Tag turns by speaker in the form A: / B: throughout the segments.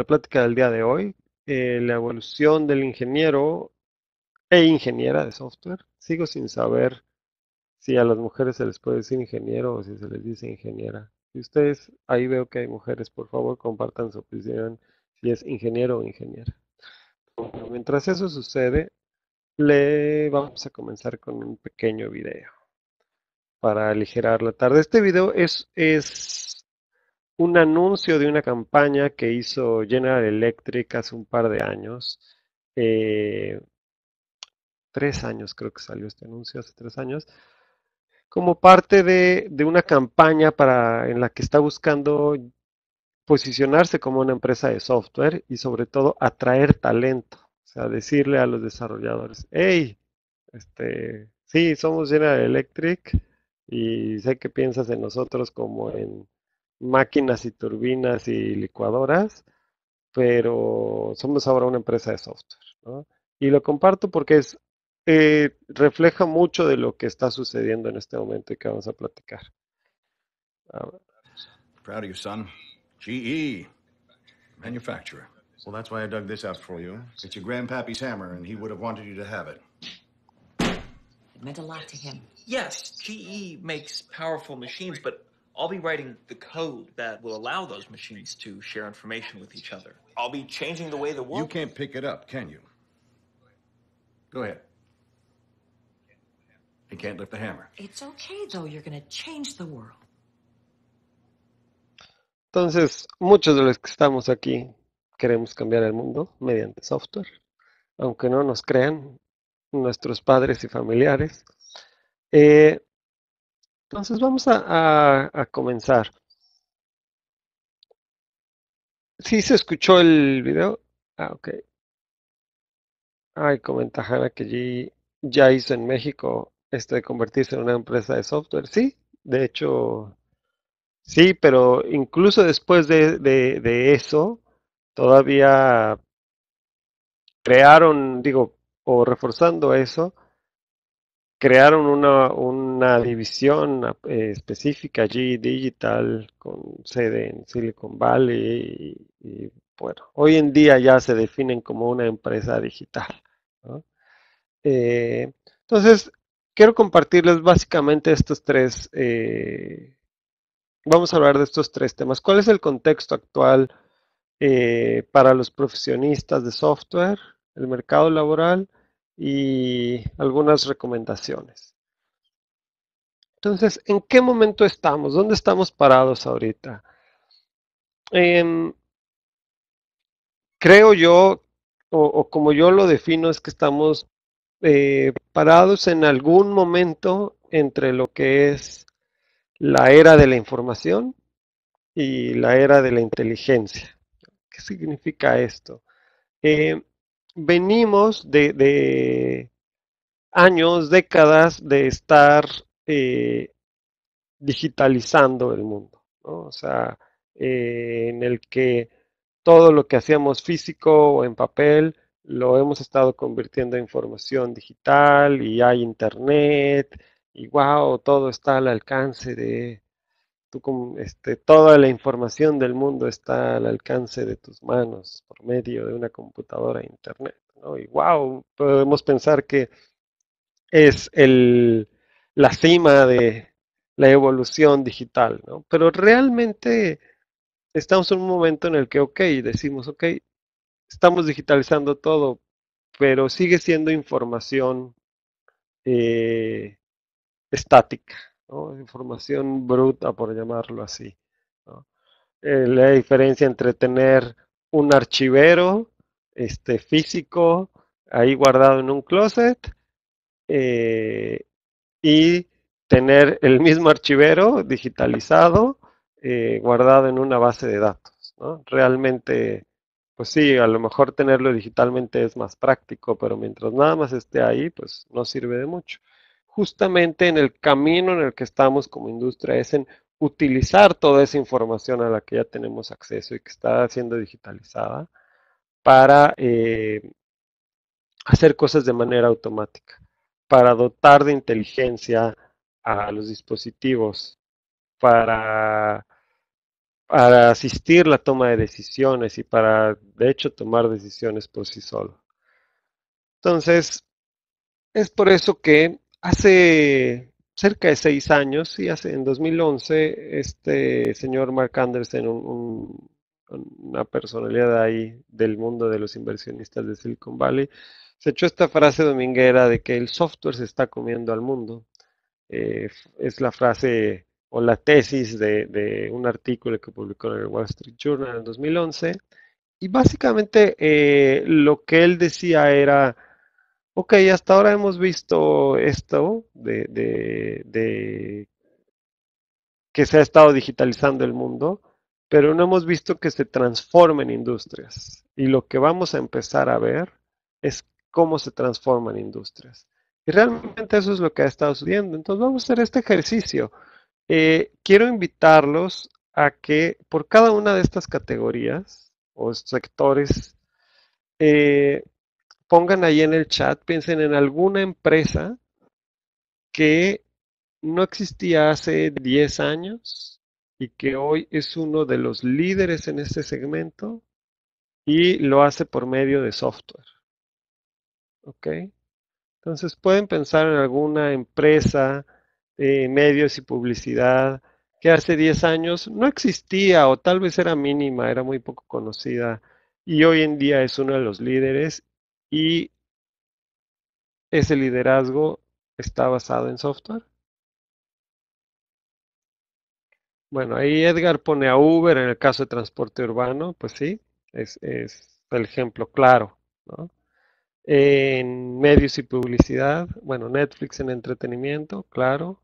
A: La plática del día de hoy, eh, la evolución del ingeniero e ingeniera de software. Sigo sin saber si a las mujeres se les puede decir ingeniero o si se les dice ingeniera. Si ustedes, ahí veo que hay mujeres, por favor compartan su opinión si es ingeniero o ingeniera. mientras eso sucede, le vamos a comenzar con un pequeño video para aligerar la tarde. Este video es, es un anuncio de una campaña que hizo General Electric hace un par de años. Eh, tres años creo que salió este anuncio, hace tres años como parte de, una campaña para, en la que está buscando posicionarse como una empresa de software y sobre todo atraer talento, o sea, decirle a los desarrolladores, hey, este, sí, somos General Electric y sé que piensas en nosotros como en máquinas y turbinas y licuadoras, pero somos ahora una empresa de software. ¿no? Y lo comparto porque es, eh, refleja mucho de lo que está sucediendo en este momento y que vamos a platicar. A Proud of you, son. GE, manufacturer. Well, that's why I dug this out for you. It's your grandpappy's hammer, and he would have wanted you to have it. It meant a lot to him. Yes, GE makes powerful machines, but I'll be writing the code that will allow those machines to share information with each other. I'll be changing the way the world. You can't pick it up, can you? Go ahead. He can't lift the hammer. It's okay, though. You're going to change the world. Entonces, muchos de los que estamos aquí queremos cambiar el mundo mediante software. Aunque no nos crean nuestros padres y familiares, eh, Entonces vamos a, comenzar. ¿Sí se escuchó el video? Ah, ok. Ay, comenta Hanna que allí ya hizo en México esto de convertirse en una empresa de software. Sí, de hecho, sí, pero incluso después de eso, todavía crearon, digo, o reforzando eso, crearon una, división eh, específica allí, digital, con sede en Silicon Valley. Y, bueno, hoy en día ya se definen como una empresa digital. Eh, entonces, quiero compartirles básicamente estos tres. Eh, vamos a hablar de estos tres temas. ¿Cuál es el contexto actual para los profesionistas de software, el mercado laboral? y algunas recomendaciones. Entonces, ¿en qué momento estamos? ¿Dónde estamos parados ahorita? Em, creo yo, o, como yo lo defino, es que estamos eh, parados en algún momento entre lo que es la era de la información y la era de la inteligencia. ¿Qué significa esto? Em, venimos de, años, décadas de estar eh, digitalizando el mundo, O sea, eh, en el que todo lo que hacíamos físico o en papel lo hemos estado convirtiendo en información digital y hay internet y wow, todo está al alcance de, este, toda la información del mundo está al alcance de tus manos por medio de una computadora e internet. ¿no? Y wow, podemos pensar que es el, la cima de la evolución digital, Pero realmente estamos en un momento en el que, ok, decimos, ok, estamos digitalizando todo, pero sigue siendo información eh, estática información bruta, por llamarlo así. Eh, la diferencia entre tener un archivero este, físico ahí guardado en un closet eh, y tener el mismo archivero digitalizado eh, guardado en una base de datos. Realmente, pues sí, a lo mejor tenerlo digitalmente es más práctico, pero mientras nada más esté ahí, pues no sirve de mucho justamente en el camino en el que estamos como industria, es en utilizar toda esa información a la que ya tenemos acceso y que está siendo digitalizada para eh, hacer cosas de manera automática, para dotar de inteligencia a los dispositivos, para, para asistir la toma de decisiones y para, de hecho, tomar decisiones por sí solo. Entonces, es por eso que Hace cerca de seis años, y hace, en 2011, este señor Mark Anderson, una personalidad ahí del mundo de los inversionistas de Silicon Valley, se echó esta frase dominguera de que el software se está comiendo al mundo. Eh, es la frase o la tesis de, un artículo que publicó en el Wall Street Journal en 2011. Y básicamente eh, lo que él decía era Ok, hasta ahora hemos visto esto de, que se ha estado digitalizando el mundo, pero no hemos visto que se transformen industrias. Y lo que vamos a empezar a ver es cómo se transforman industrias. Y realmente eso es lo que ha estado sucediendo. Entonces vamos a hacer este ejercicio. Eh, quiero invitarlos a que por cada una de estas categorías o sectores eh, pongan ahí en el chat, piensen en alguna empresa que no existía hace 10 años y que hoy es uno de los líderes en este segmento y lo hace por medio de software. ¿Ok? Entonces pueden pensar en alguna empresa, eh, medios y publicidad que hace 10 años no existía o tal vez era mínima, era muy poco conocida y hoy en día es uno de los líderes y ese liderazgo está basado en software. Bueno, ahí Edgar pone a Uber en el caso de transporte urbano, pues sí, es, el ejemplo claro. En medios y publicidad, bueno, Netflix en entretenimiento, claro.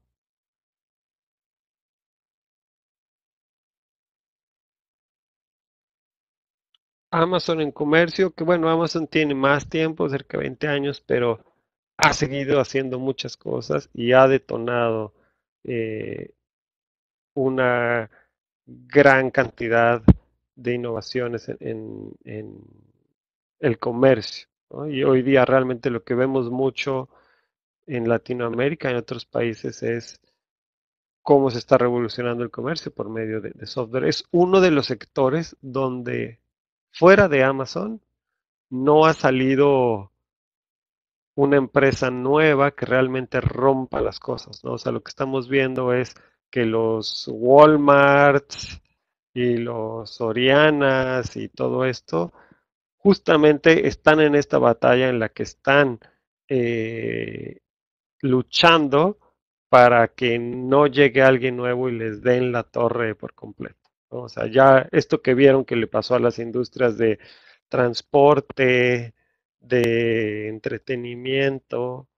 A: Amazon en comercio, que bueno, Amazon tiene más tiempo, cerca de 20 años, pero ha seguido haciendo muchas cosas y ha detonado eh, una gran cantidad de innovaciones en, el comercio. Y hoy día realmente lo que vemos mucho en Latinoamérica y en otros países es cómo se está revolucionando el comercio por medio de software. Es uno de los sectores donde fuera de Amazon, no ha salido una empresa nueva que realmente rompa las cosas, ¿no? O sea, lo que estamos viendo es que los Walmarts y los Orianas y todo esto justamente están en esta batalla en la que están eh, luchando para que no llegue alguien nuevo y les den la torre por completo. O sea, ya esto que vieron que le pasó a las industrias de transporte, de entretenimiento,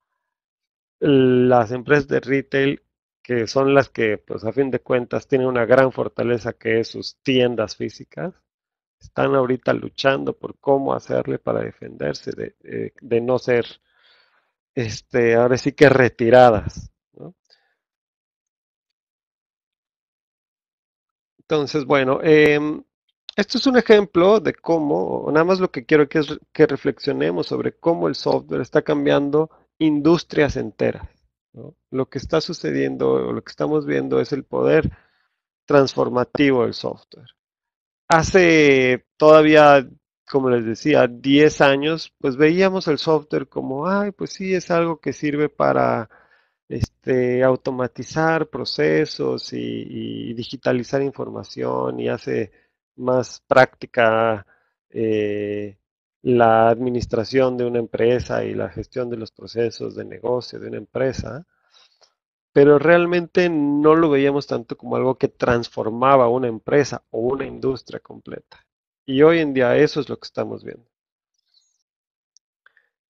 A: las empresas de retail que son las que, pues a fin de cuentas, tienen una gran fortaleza que es sus tiendas físicas, están ahorita luchando por cómo hacerle para defenderse de, eh, de no ser, este, ahora sí que retiradas, Entonces, bueno, em, esto es un ejemplo de cómo, nada más lo que quiero que es que reflexionemos sobre cómo el software está cambiando industrias enteras. Lo que está sucediendo o lo que estamos viendo es el poder transformativo del software. Hace todavía, como les decía, 10 años, pues veíamos el software como, ay, pues sí, es algo que sirve para este, automatizar procesos y, digitalizar información y hace más práctica eh, la administración de una empresa y la gestión de los procesos de negocio de una empresa, pero realmente no lo veíamos tanto como algo que transformaba una empresa o una industria completa. Y hoy en día eso es lo que estamos viendo.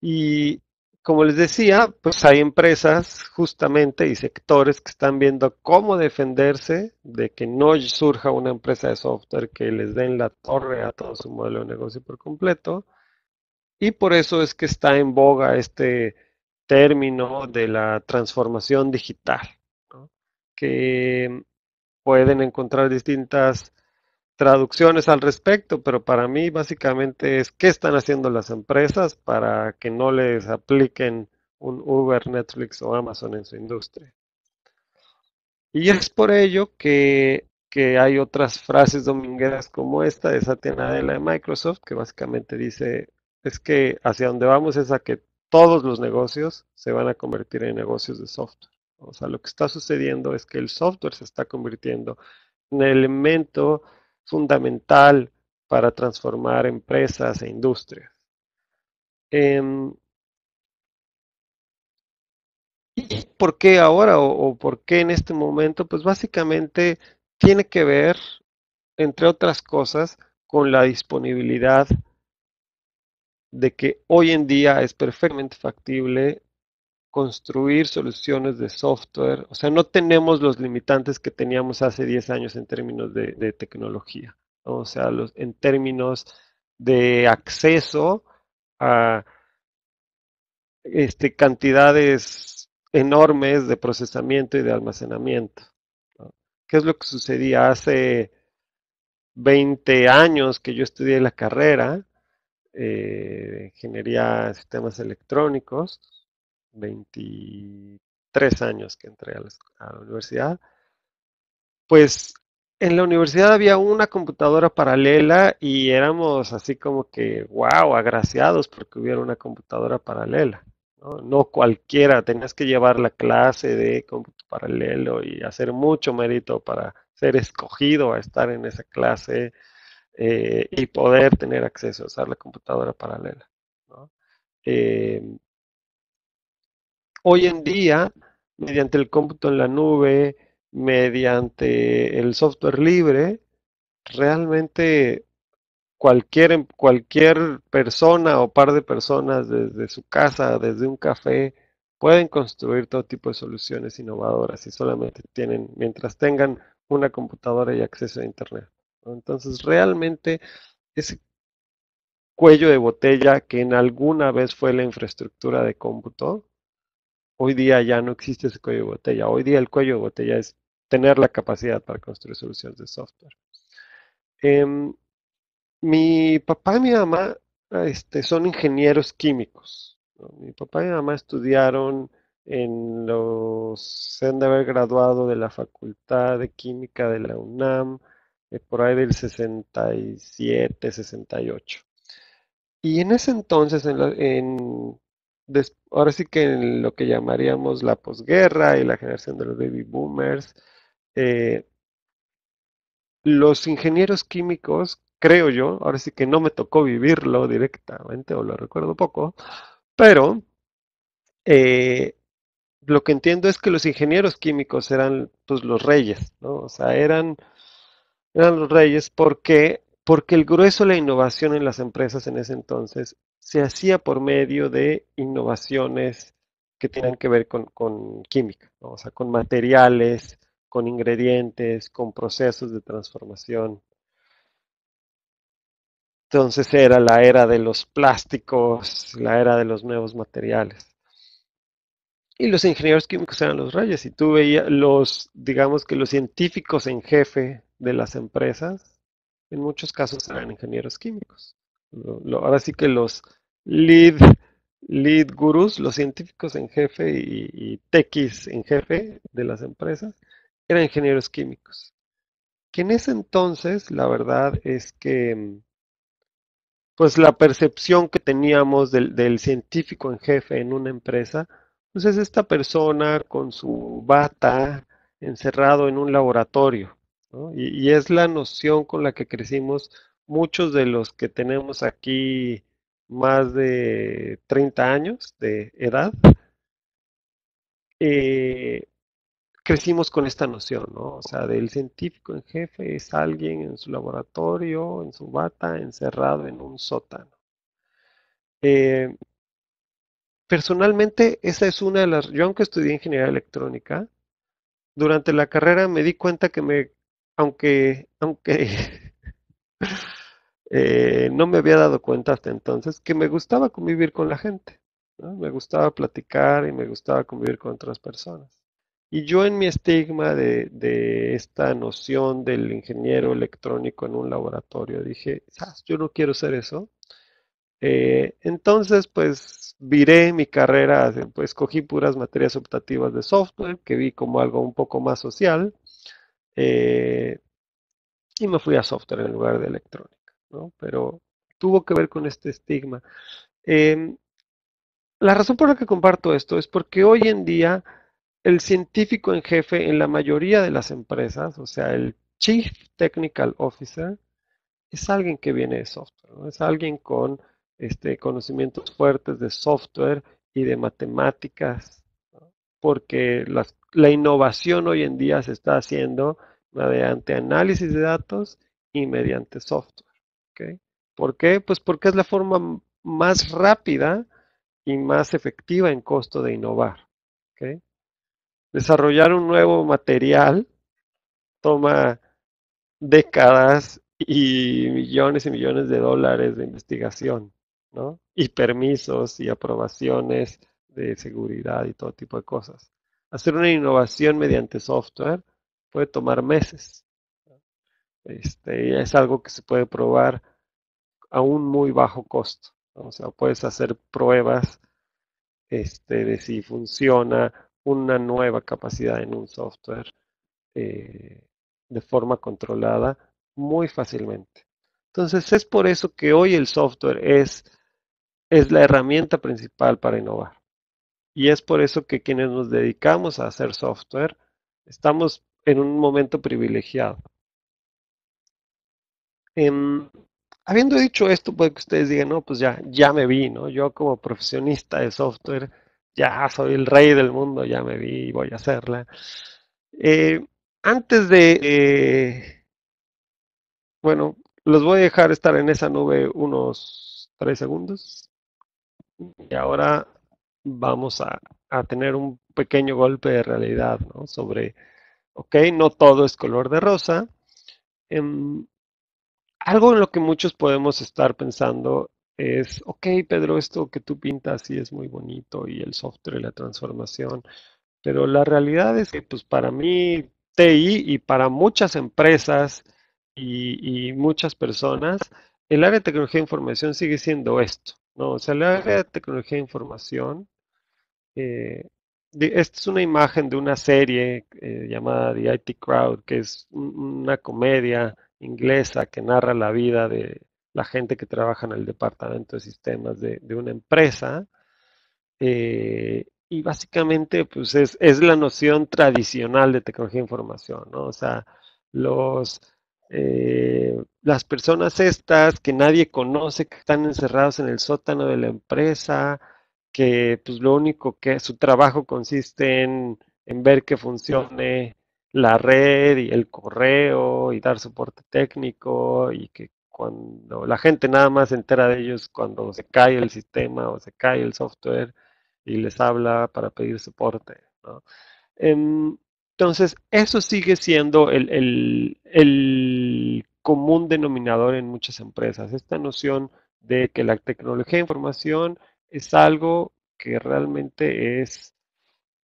A: Y como les decía, pues hay empresas justamente y sectores que están viendo cómo defenderse de que no surja una empresa de software que les den la torre a todo su modelo de negocio por completo. Y por eso es que está en boga este término de la transformación digital, que pueden encontrar distintas traducciones al respecto, pero para mí básicamente es qué están haciendo las empresas para que no les apliquen un Uber, Netflix o Amazon en su industria. Y es por ello que, que hay otras frases domingueras como esta de Satya Nadella de Microsoft, que básicamente dice, es que hacia dónde vamos es a que todos los negocios se van a convertir en negocios de software. O sea, lo que está sucediendo es que el software se está convirtiendo en elemento fundamental para transformar empresas e industrias. Em, ¿Y por qué ahora o, o, por qué en este momento? Pues básicamente tiene que ver, entre otras cosas, con la disponibilidad de que hoy en día es perfectamente factible construir soluciones de software. O sea, no tenemos los limitantes que teníamos hace 10 años en términos de, tecnología. O sea, los, en términos de acceso a este, cantidades enormes de procesamiento y de almacenamiento. ¿Qué es lo que sucedía hace 20 años que yo estudié la carrera? Eh, de ingeniería de sistemas electrónicos, 23 años que entré a la, universidad, pues en la universidad había una computadora paralela y éramos así como que, wow, agraciados porque hubiera una computadora paralela. No, cualquiera, tenías que llevar la clase de cómputo paralelo y hacer mucho mérito para ser escogido a estar en esa clase eh, y poder tener acceso a usar la computadora paralela. Em, hoy en día, mediante el cómputo en la nube, mediante el software libre, realmente cualquier, em, cualquier persona o par de personas desde su casa, desde un café, pueden construir todo tipo de soluciones innovadoras y solamente tienen, mientras tengan una computadora y acceso a Internet. Entonces, realmente ese cuello de botella que en alguna vez fue la infraestructura de cómputo, Hoy día ya no existe ese cuello de botella. Hoy día el cuello de botella es tener la capacidad para construir soluciones de software. Em, mi papá y mi mamá este, son ingenieros químicos. Mi papá y mi mamá estudiaron en los, se han de haber graduado de la Facultad de Química de la UNAM, eh, por ahí del 67, 68. Y en ese entonces, en, en ahora sí que en lo que llamaríamos la posguerra y la generación de los baby boomers, eh, los ingenieros químicos, creo yo, ahora sí que no me tocó vivirlo directamente o lo recuerdo poco, pero eh, lo que entiendo es que los ingenieros químicos eran pues los reyes, ¿no? O sea, eran, eran los reyes porque, porque el grueso de la innovación en las empresas en ese entonces se hacía por medio de innovaciones que tienen que ver con, química, o sea, con materiales, con ingredientes, con procesos de transformación. Entonces era la era de los plásticos, la era de los nuevos materiales. Y los ingenieros químicos eran los reyes. Y tú veías los, digamos que los científicos en jefe de las empresas, en muchos casos eran ingenieros químicos. ahora sí que los lead, lead gurus, los científicos en jefe y, y en jefe de las empresas, eran ingenieros químicos. Que en ese entonces, la verdad es que mm, pues la percepción que teníamos del, científico en jefe en una empresa, pues es esta persona con su bata encerrado en un laboratorio. y, es la noción con la que crecimos muchos de los que tenemos aquí más de 30 años de edad, eh, crecimos con esta noción, ¿no? O sea, del científico en jefe es alguien en su laboratorio, en su bata, encerrado en un sótano. Eh, personalmente, esa es una de las... Yo aunque estudié ingeniería electrónica, durante la carrera me di cuenta que me... Aunque... aunque Eh, no me había dado cuenta hasta entonces que me gustaba convivir con la gente, me gustaba platicar y me gustaba convivir con otras personas. Y yo en mi estigma de, esta noción del ingeniero electrónico en un laboratorio dije, yo no quiero ser eso. Eh, entonces, pues viré mi carrera, pues cogí puras materias optativas de software que vi como algo un poco más social eh, y me fui a software en lugar de electrónica. Pero tuvo que ver con este estigma. Em, la razón por la que comparto esto es porque hoy en día el científico en jefe en la mayoría de las empresas, o sea, el Chief Technical Officer, es alguien que viene de software, es alguien con este, conocimientos fuertes de software y de matemáticas, porque la innovación hoy en día se está haciendo mediante análisis de datos y mediante software. ¿Por qué? Pues porque es la forma más rápida y más efectiva en costo de innovar. Desarrollar un nuevo material toma décadas y millones y millones de dólares de investigación, Y permisos y aprobaciones de seguridad y todo tipo de cosas. Hacer una innovación mediante software puede tomar meses, este, es algo que se puede probar a un muy bajo costo. O sea, puedes hacer pruebas este, de si funciona una nueva capacidad en un software eh, de forma controlada muy fácilmente. Entonces es por eso que hoy el software es, es la herramienta principal para innovar. Y es por eso que quienes nos dedicamos a hacer software estamos en un momento privilegiado. Em, habiendo dicho esto, puede que ustedes digan, no, pues ya, ya me vi, ¿no? Yo como profesionista de software, ya soy el rey del mundo, ya me vi y voy a hacerla. Eh, antes de, eh, bueno, los voy a dejar estar en esa nube unos tres segundos. Y ahora vamos a, a tener un pequeño golpe de realidad, ¿no? Sobre, ok, no todo es color de rosa. Em, algo en lo que muchos podemos estar pensando es, ok, Pedro, esto que tú pintas sí es muy bonito y el software y la transformación, pero la realidad es que pues para mí TI y para muchas empresas y, muchas personas, el área de tecnología de información sigue siendo esto, ¿no? O sea, el área de tecnología de información, eh, esta es una imagen de una serie eh, llamada The IT Crowd, que es una comedia inglesa que narra la vida de la gente que trabaja en el departamento de sistemas de, una empresa. Eh, y básicamente, pues es, la noción tradicional de tecnología de información, ¿no? O sea, los, eh, las personas estas que nadie conoce, que están encerrados en el sótano de la empresa, que pues lo único que su trabajo consiste en, en ver que funcione la red y el correo y dar soporte técnico y que cuando la gente nada más se entera de ellos cuando se cae el sistema o se cae el software y les habla para pedir soporte. Em, entonces, eso sigue siendo el, el, el común denominador en muchas empresas, esta noción de que la tecnología de información es algo que realmente es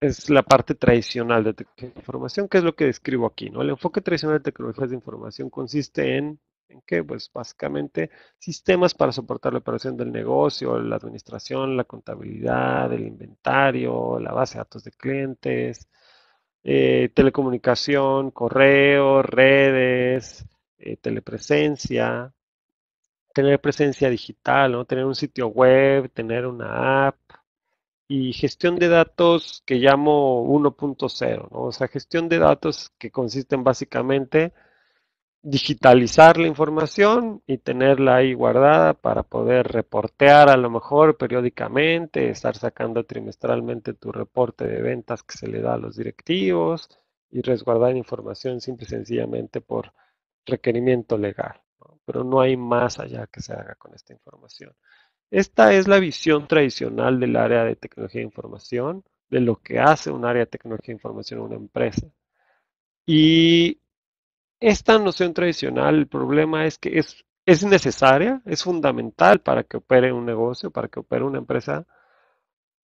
A: es la parte tradicional de tecnología de información, que es lo que describo aquí, ¿no? El enfoque tradicional de tecnologías de información consiste en, ¿en qué? Pues básicamente sistemas para soportar la operación del negocio, la administración, la contabilidad, el inventario, la base de datos de clientes, eh, telecomunicación, correo, redes, eh, telepresencia, tener presencia digital, Tener un sitio web, tener una app, y gestión de datos que llamo 1.0, ¿no? o sea, gestión de datos que en básicamente digitalizar la información y tenerla ahí guardada para poder reportear a lo mejor periódicamente, estar sacando trimestralmente tu reporte de ventas que se le da a los directivos y resguardar información simple y sencillamente por requerimiento legal. Pero no hay más allá que se haga con esta información. Esta es la visión tradicional del área de tecnología de información, de lo que hace un área de tecnología de información en una empresa. Y esta noción tradicional, el problema es que es, es necesaria, es fundamental para que opere un negocio, para que opere una empresa,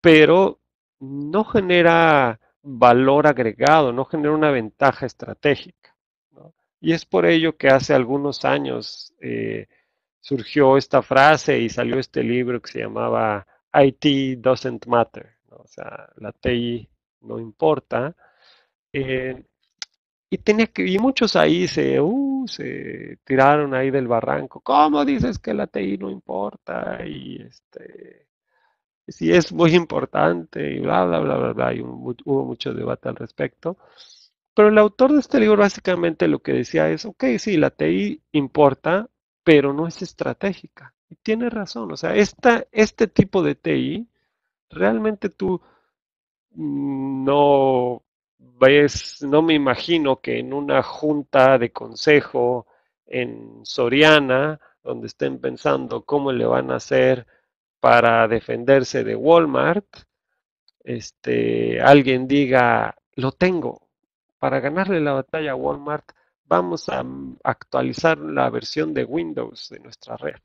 A: pero no genera valor agregado, no genera una ventaja estratégica. Y es por ello que hace algunos años eh, surgió esta frase y salió este libro que se llamaba IT Doesn't Matter, o sea, la TI no importa. Eh, y, tenía muchos ahí se, uh, se tiraron ahí del barranco. ¿Cómo dices que la TI no importa? Y este, si es muy importante, y bla, bla, bla, bla, Y hubo mucho debate al respecto. Pero el autor de este libro básicamente lo que decía es, ok, sí, la TI importa, pero no es estratégica. Y tiene razón, o sea, esta, este tipo de TI, realmente tú no ves, no me imagino que en una junta de consejo en Soriana, donde estén pensando cómo le van a hacer para defenderse de Walmart, este, alguien diga, lo tengo, para ganarle la batalla a Walmart vamos a actualizar la versión de Windows de nuestra red,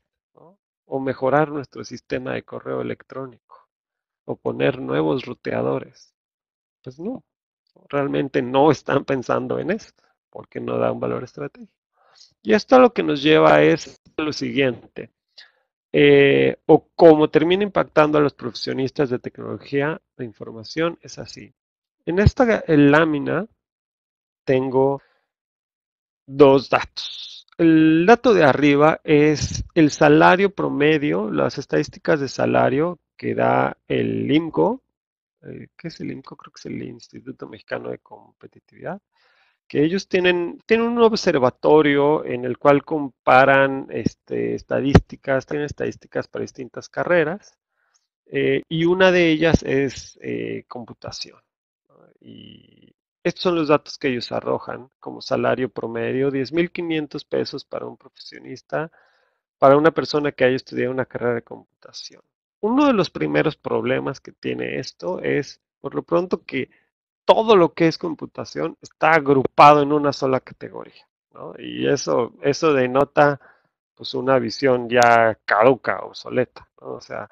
A: o mejorar nuestro sistema de correo electrónico, o poner nuevos ruteadores. Pues no, realmente no están pensando en esto porque no da un valor estratégico. Y esto lo que nos lleva es lo siguiente, eh, o como termina impactando a los profesionistas de tecnología de información, es así. En esta lámina tengo dos datos. El dato de arriba es el salario promedio, las estadísticas de salario que da el IMCO. Eh, ¿Qué es el IMCO? Creo que es el Instituto Mexicano de Competitividad que ellos tienen, tienen un observatorio en el cual comparan este, estadísticas, tienen estadísticas para distintas carreras, eh, y una de ellas es eh, computación. Y estos son los datos que ellos arrojan como salario promedio, 10.500 pesos para un profesionista, para una persona que haya estudiado una carrera de computación. Uno de los primeros problemas que tiene esto es, por lo pronto, que todo lo que es computación está agrupado en una sola categoría. ¿no? Y eso, eso denota pues una visión ya caduca, obsoleta. ¿no? O sea,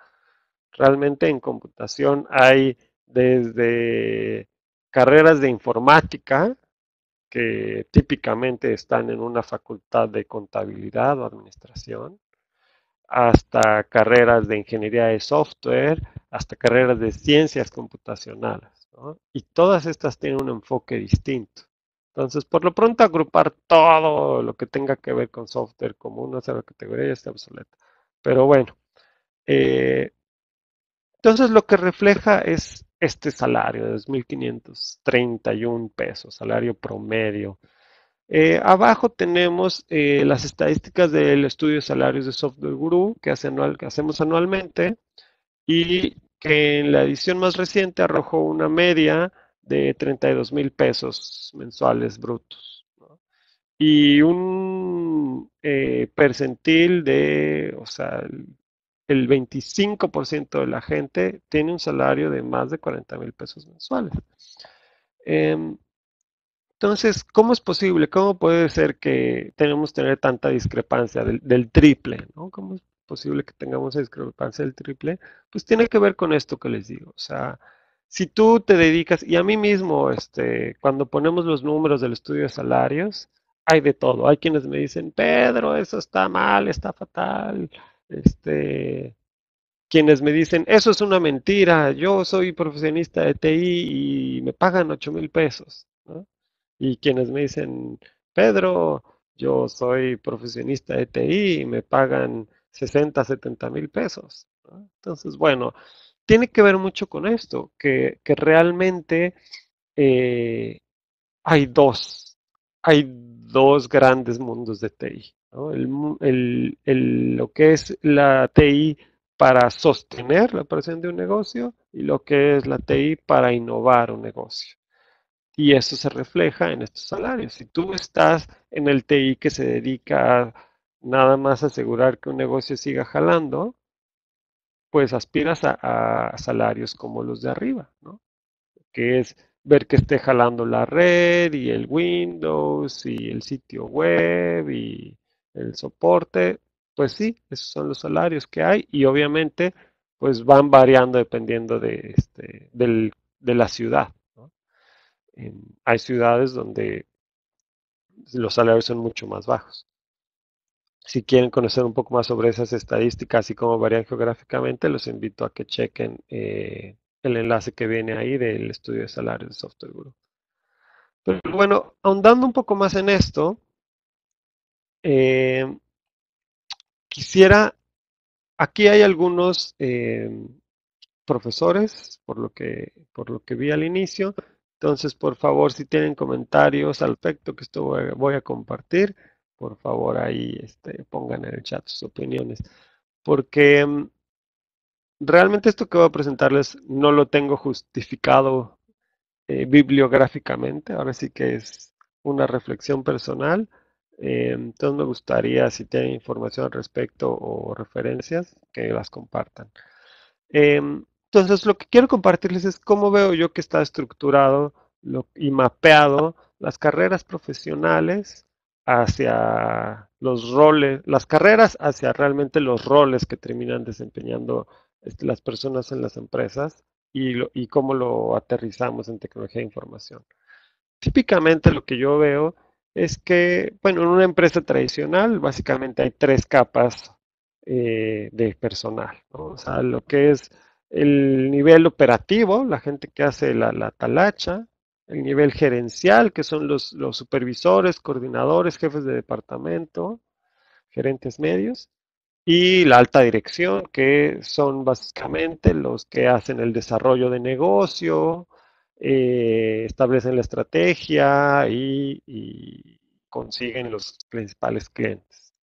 A: realmente en computación hay desde carreras de informática que típicamente están en una facultad de contabilidad o administración, hasta carreras de ingeniería de software, hasta carreras de ciencias computacionales. Y todas estas tienen un enfoque distinto. Entonces, por lo pronto, agrupar todo lo que tenga que ver con software como una sola categoría es está obsoleta. Pero bueno, eh, entonces lo que refleja es este salario de 2.531 pesos, salario promedio. Eh, abajo tenemos eh, las estadísticas del estudio de salarios de Software Guru que, hacemos anualmente y que en la edición más reciente arrojó una media de 32 mil pesos mensuales brutos y un eh, percentil de, o el 25% de la gente tiene un salario de más de 40 mil pesos mensuales. Em, entonces, ¿cómo es posible? ¿Cómo puede ser que tenemos tener tanta discrepancia del, triple? ¿Cómo es posible que tengamos discrepancia del triple? Pues tiene que ver con esto que les digo. O sea, si tú te dedicas, y a mí mismo, este, cuando ponemos los números del estudio de salarios, hay de todo. Hay quienes me dicen, Pedro, eso está mal, está fatal este, quienes me dicen, eso es una mentira, yo soy profesionista de TI y me pagan 8 mil pesos. Y quienes me dicen, Pedro, yo soy profesionista de TI y me pagan 60, 70 mil pesos. Entonces, bueno, tiene que ver mucho con esto, que, realmente eh, hay dos, hay dos grandes mundos de TI lo que es la TI para sostener la operación de un negocio y lo que es la TI para innovar un negocio. Y eso se refleja en estos salarios. Si tú estás en el TI que se dedica nada más a asegurar que un negocio siga jalando, pues aspiras a, salarios como los de arriba, Que es ver que esté jalando la red y el Windows y el sitio web y el soporte, pues sí, esos son los salarios que hay y obviamente pues van variando dependiendo de, este, de la ciudad. hay ciudades donde los salarios son mucho más bajos. Si quieren conocer un poco más sobre esas estadísticas y cómo varían geográficamente, los invito a que chequen eh, el enlace que viene ahí del estudio de salarios de Software Group. Pero bueno, ahondando un poco más en esto, Em, quisiera, aquí hay algunos em, profesores, por lo, que, por lo que vi al inicio, entonces por favor si tienen comentarios al respecto que esto voy a, compartir, por favor ahí este, pongan en el chat sus opiniones, porque em, realmente esto que voy a presentarles no lo tengo justificado eh, bibliográficamente, ahora sí que es una reflexión personal, eh, entonces me gustaría, si tienen información al respecto o referencias, que las compartan. Em, entonces lo que quiero compartirles es cómo veo yo que está estructurado y mapeado las carreras profesionales hacia los roles, las carreras hacia realmente los roles que terminan desempeñando este, las personas en las empresas y, y cómo lo aterrizamos en tecnología de información. Típicamente lo que yo veo es que, bueno, en una empresa tradicional básicamente hay tres capas eh, de personal, o sea, lo que es el nivel operativo, la gente que hace la, talacha, el nivel gerencial, que son los, supervisores, coordinadores, jefes de departamento, gerentes medios, y la alta dirección, que son básicamente los que hacen el desarrollo de negocio, eh, establecen la estrategia y, consiguen los principales clientes.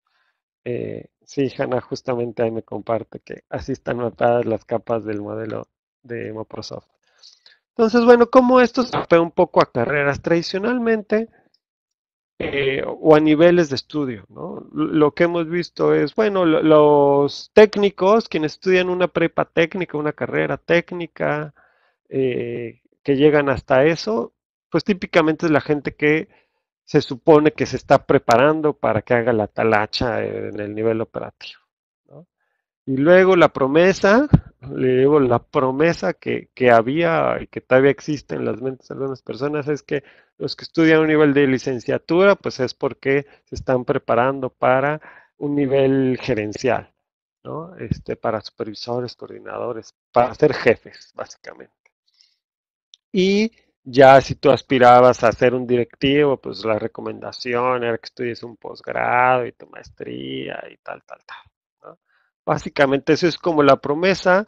A: Eh, sí, Hanna, justamente ahí me comparte que así están notadas las capas del modelo de Microsoft. Entonces, bueno, como esto se ve un poco a carreras tradicionalmente eh, o a niveles de estudio, ¿no? Lo que hemos visto es, bueno, los técnicos, quienes estudian una prepa técnica, una carrera técnica, eh, que llegan hasta eso, pues típicamente es la gente que se supone que se está preparando para que haga la talacha en el nivel operativo. Y luego la promesa, le digo, la promesa que, que había y que todavía existe en las mentes de algunas personas es que los que estudian un nivel de licenciatura, pues es porque se están preparando para un nivel gerencial, ¿no? Este, para supervisores, coordinadores, para ser jefes, básicamente. Y ya si tú aspirabas a ser un directivo, pues la recomendación era que estudies un posgrado y tu maestría y tal, tal, tal. Básicamente eso es como la promesa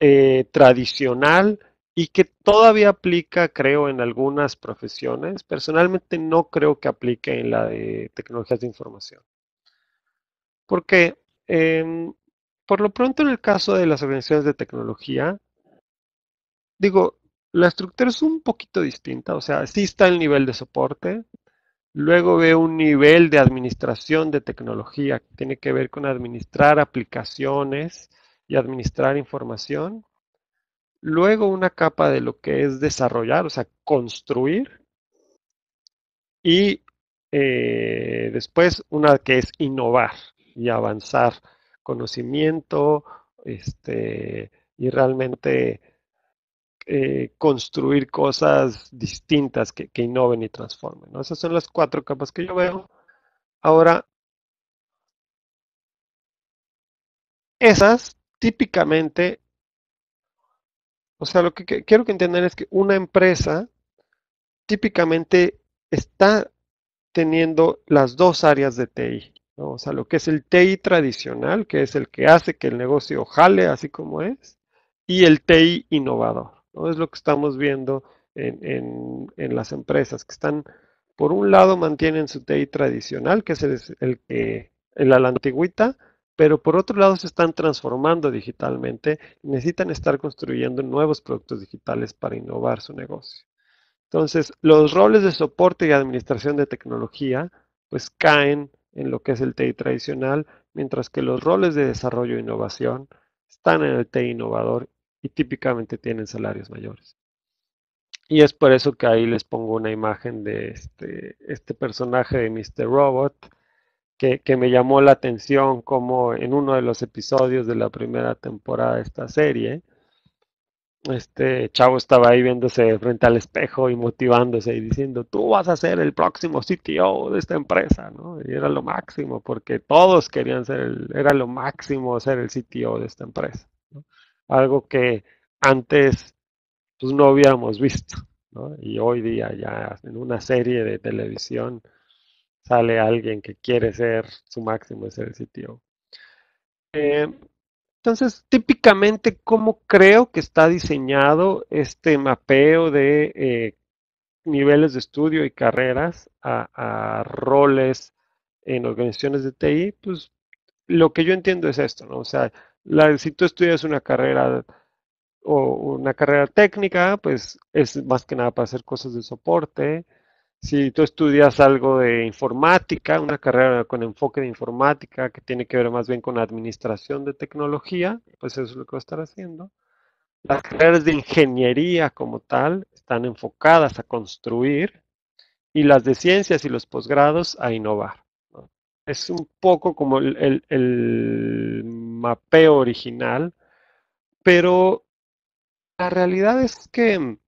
A: eh, tradicional y que todavía aplica, creo, en algunas profesiones. Personalmente no creo que aplique en la de tecnologías de información. Porque, em, por lo pronto, en el caso de las organizaciones de tecnología, digo, la estructura es un poquito distinta, o sea, sí está el nivel de soporte, luego ve un nivel de administración de tecnología que tiene que ver con administrar aplicaciones y administrar información, luego una capa de lo que es desarrollar, o sea, construir, y eh, después una que es innovar y avanzar conocimiento este, y realmente eh, construir cosas distintas que, innoven y transformen. Esas son las cuatro capas que yo veo. Ahora, esas típicamente, o sea, lo que, quiero que entiendan es que una empresa típicamente está teniendo las dos áreas de TI. O sea, lo que es el TI tradicional, que es el que hace que el negocio jale así como es, y el TI innovador. ¿no? Es lo que estamos viendo en, las empresas que están, por un lado, mantienen su TI tradicional, que es el, que, el la antigüita, pero por otro lado se están transformando digitalmente necesitan estar construyendo nuevos productos digitales para innovar su negocio. Entonces, los roles de soporte y administración de tecnología, pues caen en lo que es el TI tradicional, mientras que los roles de desarrollo e innovación están en el TI innovador y típicamente tienen salarios mayores. Y es por eso que ahí les pongo una imagen de este, este personaje de Mr. Robot, que, me llamó la atención como en uno de los episodios de la primera temporada de esta serie, este chavo estaba ahí viéndose frente al espejo y motivándose y diciendo, tú vas a ser el próximo CTO de esta empresa, ¿no? Y era lo máximo, porque todos querían ser era lo máximo ser el CTO de esta empresa algo que antes pues, no habíamos visto. Y hoy día ya en una serie de televisión sale alguien que quiere ser su máximo es sitio. Eh, entonces, típicamente, ¿cómo creo que está diseñado este mapeo de eh, niveles de estudio y carreras a, a, roles en organizaciones de TI? Pues lo que yo entiendo es esto, ¿no? O sea, si tú estudias una carrera o una carrera técnica, pues es más que nada para hacer cosas de soporte. Si tú estudias algo de informática, una carrera con enfoque de informática que tiene que ver más bien con administración de tecnología, pues eso es lo que va a estar haciendo. Las carreras de ingeniería como tal están enfocadas a construir y las de ciencias y los posgrados a innovar es un poco como el, mapeo original, pero la realidad es que,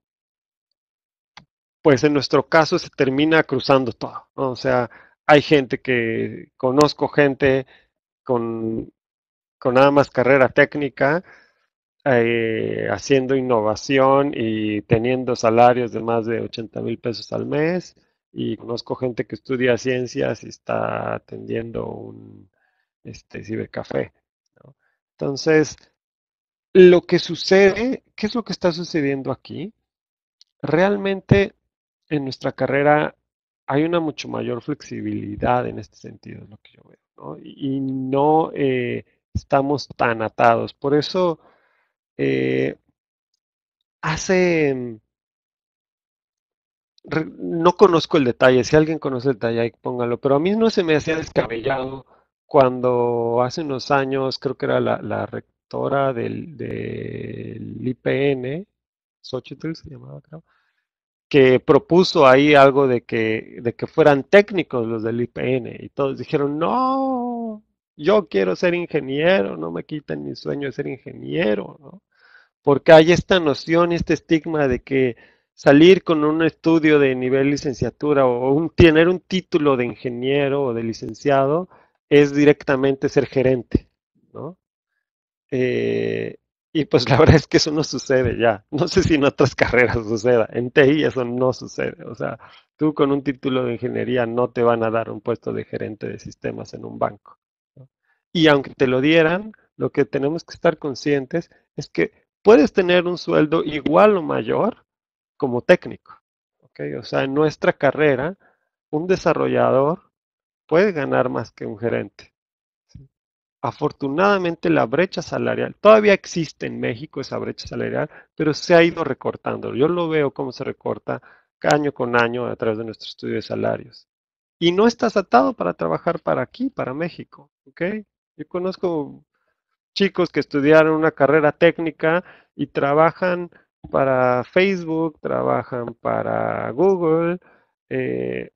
A: pues en nuestro caso se termina cruzando todo, O sea, hay gente que, conozco gente con, nada más carrera técnica, eh, haciendo innovación y teniendo salarios de más de 80 mil pesos al mes y conozco gente que estudia ciencias y está atendiendo un este, cibercafé. Entonces, lo que sucede, ¿qué es lo que está sucediendo aquí? Realmente en nuestra carrera hay una mucho mayor flexibilidad en este sentido, es lo que yo veo, Y, no eh, estamos tan atados. Por eso, eh, hace no conozco el detalle, si alguien conoce el detalle, póngalo, pero a mí no se me hacía descabellado cuando hace unos años, creo que era la, rectora del, IPN, Xochitl se llamaba, creo, que propuso ahí algo de que, de que fueran técnicos los del IPN, y todos dijeron, no, yo quiero ser ingeniero, no me quiten mi sueño de ser ingeniero, Porque hay esta noción este estigma de que salir con un estudio de nivel licenciatura o tener un título de ingeniero o de licenciado es directamente ser gerente, ¿no? Eh, y pues la verdad es que eso no sucede ya. No sé si en otras carreras suceda. En TI eso no sucede. O sea, tú con un título de ingeniería no te van a dar un puesto de gerente de sistemas en un banco. Y aunque te lo dieran, lo que tenemos que estar conscientes es que puedes tener un sueldo igual o mayor como técnico. ¿okay? O sea, en nuestra carrera, un desarrollador puede ganar más que un gerente. Afortunadamente la brecha salarial, todavía existe en México esa brecha salarial, pero se ha ido recortando. Yo lo veo cómo se recorta año con año a través de nuestro estudio de salarios. Y no estás atado para trabajar para aquí, para México. ¿okay? Yo conozco chicos que estudiaron una carrera técnica y trabajan para Facebook, trabajan para Google, eh,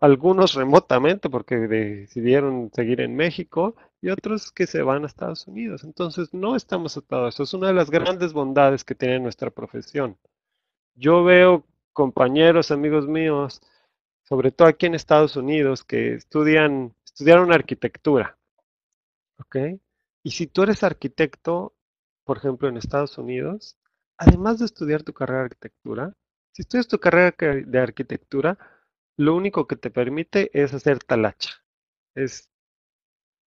A: algunos remotamente porque decidieron seguir en México y otros que se van a Estados Unidos. Entonces no estamos atados. Eso es una de las grandes bondades que tiene nuestra profesión. Yo veo compañeros, amigos míos, sobre todo aquí en Estados Unidos, que estudian, estudiaron arquitectura. ¿Ok? Y si tú eres arquitecto, por ejemplo, en Estados Unidos, además de estudiar tu carrera de arquitectura, si estudias tu carrera de arquitectura, lo único que te permite es hacer talacha. Es,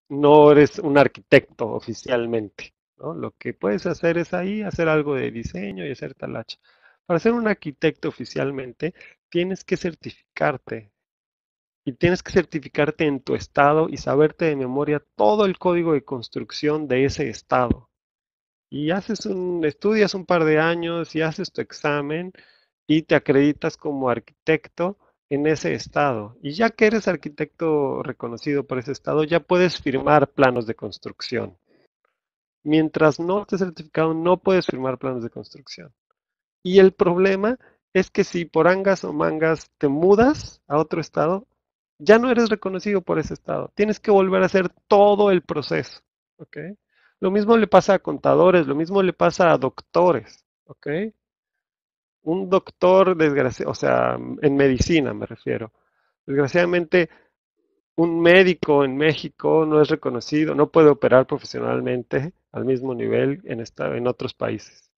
A: no eres un arquitecto oficialmente. Lo que puedes hacer es ahí hacer algo de diseño y hacer talacha. Para ser un arquitecto oficialmente, tienes que certificarte. Y tienes que certificarte en tu estado y saberte de memoria todo el código de construcción de ese estado y haces un, estudias un par de años y haces tu examen y te acreditas como arquitecto en ese estado. Y ya que eres arquitecto reconocido por ese estado, ya puedes firmar planos de construcción. Mientras no estés certificado, no puedes firmar planos de construcción. Y el problema es que si por angas o mangas te mudas a otro estado, ya no eres reconocido por ese estado. Tienes que volver a hacer todo el proceso. Lo mismo le pasa a contadores, lo mismo le pasa a doctores, ¿ok? Un doctor, desgraciado, o sea, en medicina me refiero. Desgraciadamente, un médico en México no es reconocido, no puede operar profesionalmente al mismo nivel en, en otros países.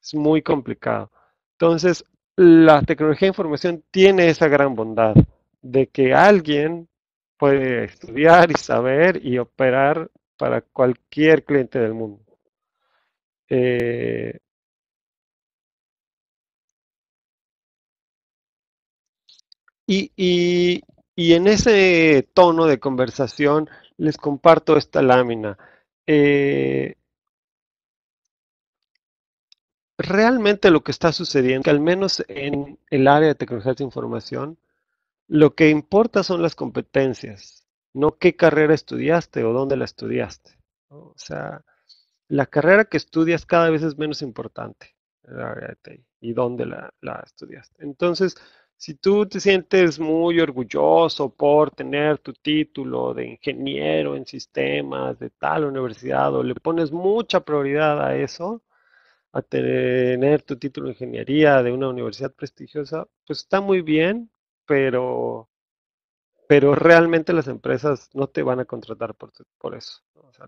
A: Es muy complicado. Entonces, la tecnología de información tiene esa gran bondad de que alguien puede estudiar y saber y operar para cualquier cliente del mundo. Eh, y, en ese tono de conversación les comparto esta lámina. Eh, realmente lo que está sucediendo, que al menos en el área de tecnologías de información, lo que importa son las competencias no qué carrera estudiaste o dónde la estudiaste. O sea, la carrera que estudias cada vez es menos importante y dónde la, la estudiaste. Entonces, si tú te sientes muy orgulloso por tener tu título de ingeniero en sistemas de tal universidad o le pones mucha prioridad a eso, a tener tu título de ingeniería de una universidad prestigiosa, pues está muy bien, pero pero realmente las empresas no te van a contratar por, eso.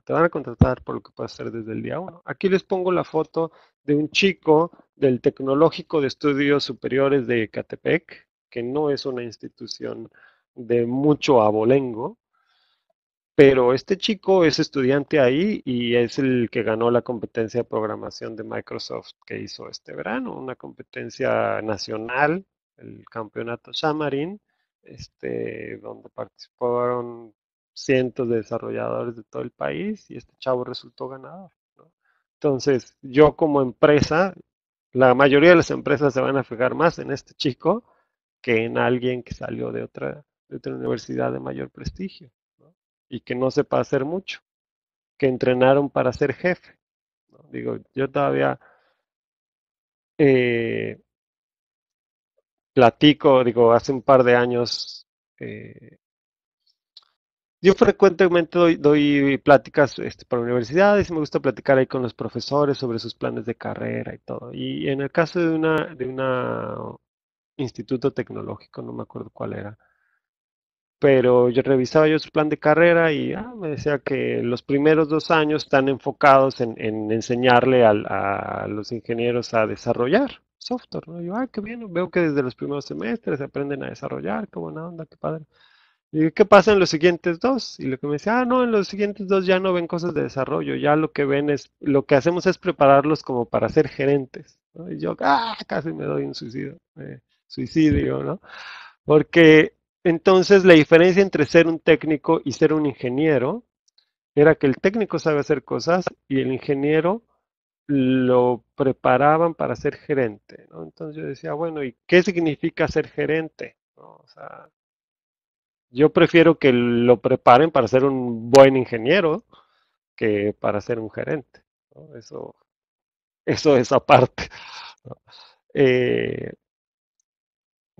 A: te van a contratar por lo que puedas hacer desde el día uno. Aquí les pongo la foto de un chico del Tecnológico de Estudios Superiores de catepec que no es una institución de mucho abolengo, pero este chico es estudiante ahí y es el que ganó la competencia de programación de Microsoft que hizo este verano, una competencia nacional, el campeonato Xamarin este, donde participaron cientos de desarrolladores de todo el país y este chavo resultó ganador. Entonces, yo como empresa, la mayoría de las empresas se van a fijar más en este chico que en alguien que salió de otra, otra universidad de mayor prestigio y que no sepa hacer mucho, que entrenaron para ser jefe. Digo, yo todavía... Eh, platico, digo, hace un par de años, eh, yo frecuentemente doy, pláticas este, para universidades y me gusta platicar ahí con los profesores sobre sus planes de carrera y todo. Y en el caso de una, de una instituto tecnológico, no me acuerdo cuál era, pero yo revisaba yo su plan de carrera y ah, me decía que los primeros dos años están enfocados en, enseñarle a, los ingenieros a desarrollar software, ¿no? Yo, ah, qué bien, veo que desde los primeros semestres aprenden a desarrollar, como buena onda, qué padre. Y ¿qué pasa en los siguientes dos? Y lo que me dice, ah, no, en los siguientes dos ya no ven cosas de desarrollo, ya lo que ven es, lo que hacemos es prepararlos como para ser gerentes. Y yo, ah, casi me doy un suicidio, eh, suicidio, ¿no? Porque entonces la diferencia entre ser un técnico y ser un ingeniero era que el técnico sabe hacer cosas y el ingeniero lo preparaban para ser gerente. ¿no? Entonces yo decía, bueno, ¿y qué significa ser gerente? yo prefiero que lo preparen para ser un buen ingeniero que para ser un gerente. Eso, eso es aparte. Eh,